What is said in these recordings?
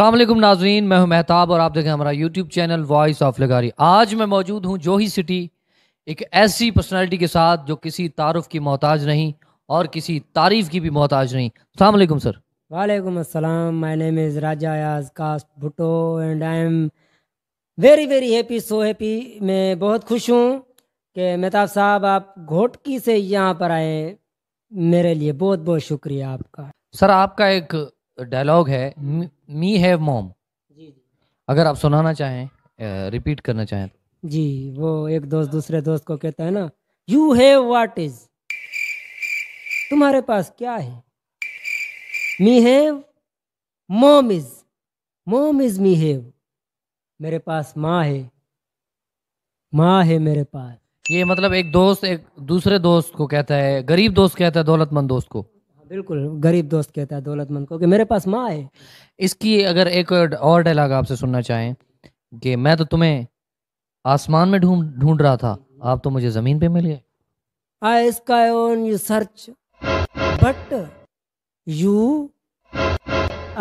अल्लाम नाजरीन मैं हूं मेहताब और आप देखें हमारा यूट्यूब चैनल वॉइस ऑफ लगारी आज मैं मौजूद हूं जोही सिटी एक ऐसी पर्सनालिटी के साथ जो किसी तारफ़ की मोहताज नहीं और किसी तारीफ़ की भी मोहताज नहीं अलैक्म सर वालेकुम अस्सलाम my name is Raja Ayaz caste Bhutto and I am very very happy so happy मैं बहुत खुश हूँ कि मेहताब साहब आप घोटकी से यहाँ पर आए मेरे लिए बहुत बहुत शुक्रिया आपका सर आपका एक डायलॉग है मी हैव मोम अगर आप सुनाना चाहें रिपीट करना चाहें तो। जी वो एक दोस्त दूसरे दोस्त को कहता है ना यू हैव वाट इज तुम्हारे पास क्या है me have mom is mom is me have मेरे पास माँ है माँ है मेरे पास ये मतलब एक दोस्त एक दूसरे दोस्त को कहता है गरीब दोस्त कहता है दौलतमंद दोस्त को बिल्कुल गरीब दोस्त कहता है दौलतमंद को कि मेरे पास माँ है इसकी अगर एक और डायलॉग आपसे सुनना चाहें कि मैं तो तुम्हें आसमान में ढूंढ ढूंढ रहा था आप तो मुझे जमीन पे मिल गए I sky on you search but you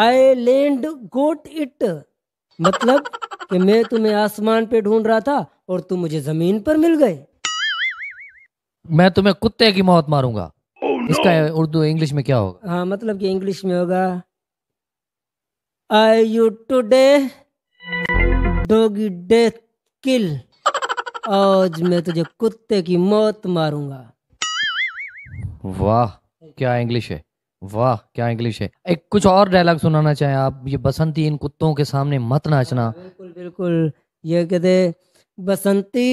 I land got it मतलब कि मैं तुम्हें आसमान पे ढूंढ रहा था और तुम मुझे जमीन पर मिल गए मैं तुम्हें कुत्ते की मौत मारूंगा इसका उर्दू इंग्लिश में क्या होगा हाँ मतलब कि इंग्लिश में होगा I you today doggy death kill आज मैं तुझे कुत्ते की मौत मारूंगा वाह क्या इंग्लिश है वाह क्या इंग्लिश है एक कुछ और डायलॉग सुनाना चाहें आप ये बसंती इन कुत्तों के सामने मत नाचना बिल्कुल बिल्कुल ये कहते Basanti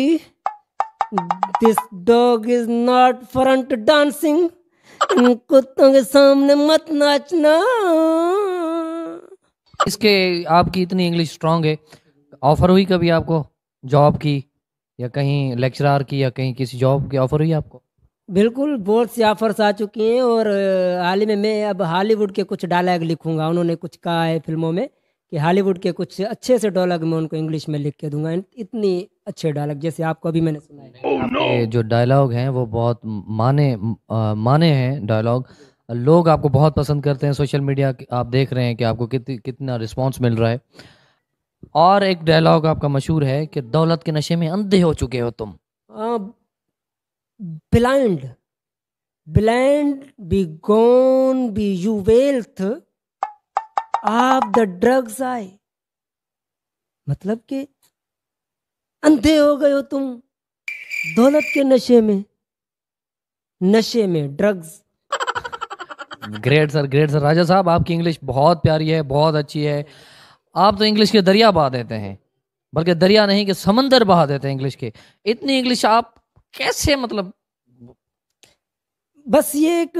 this dog is not front dancing कुत्तों के सामने मत नाचना इसके आपकी इतनी इंग्लिश स्ट्रांग है ऑफर हुई कभी आपको जॉब की या कहीं लेक्चरार की या कहीं किसी जॉब की ऑफर हुई आपको बिल्कुल बहुत सी ऑफर्स आ चुकी हैं और हाल ही में मैं अब हॉलीवुड के कुछ डायलॉग लिखूंगा उन्होंने कुछ कहा है फिल्मों में कि हॉलीवुड के कुछ अच्छे से डायलॉग मैं उनको इंग्लिश में लिख के दूंगा इतनी अच्छे डायलॉग जैसे आपको अभी मैंने सुनाए oh, no. जो डायलॉग हैं वो बहुत माने आ, माने हैं डायलॉग लोग आपको बहुत पसंद करते हैं सोशल मीडिया आप देख रहे हैं कि आपको कित, कितना रिस्पॉन्स मिल रहा है और एक डायलॉग आपका मशहूर है कि दौलत के नशे में अंधे हो चुके हो तुम blind blind be gone be you wealth up the drugs आए मतलब कि अंधे हो गए हो तुम दौलत के नशे में नशे में drugs great sir great sir Raja साहब आपकी इंग्लिश बहुत प्यारी है बहुत अच्छी है आप तो इंग्लिश के दरिया बहा देते हैं बल्कि दरिया नहीं कि समंदर बहा देते हैं इंग्लिश के इतनी इंग्लिश आप कैसे मतलब बस ये एक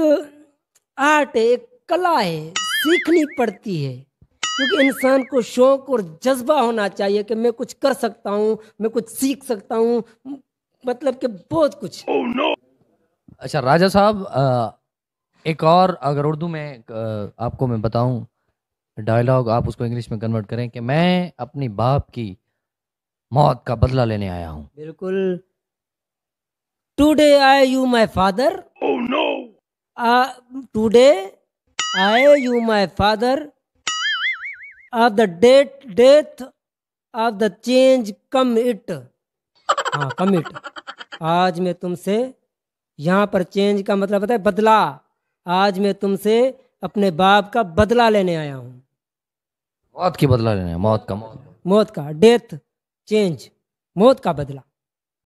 आर्ट है एक कला है सीखनी पड़ती है क्योंकि इंसान को शौक और जज्बा होना चाहिए कि मैं कुछ कर सकता हूँ मैं कुछ सीख सकता हूँ मतलब कि बहुत कुछ oh, no. अच्छा राजा साहब एक और अगर उर्दू में आपको मैं बताऊं डायलॉग आप उसको इंग्लिश में कन्वर्ट करें कि मैं अपनी बाप की मौत का बदला लेने आया हूँ बिल्कुल today I you my father today I, you my father of the date death of the change come it हाँ कम इट आज मैं तुमसे यहाँ पर चेंज का मतलब बताए बदला आज मैं तुमसे अपने बाप का बदला लेने आया हूँ मौत की बदला लेने मौत का मौत, मौत का डेथ चेंज मौत का बदला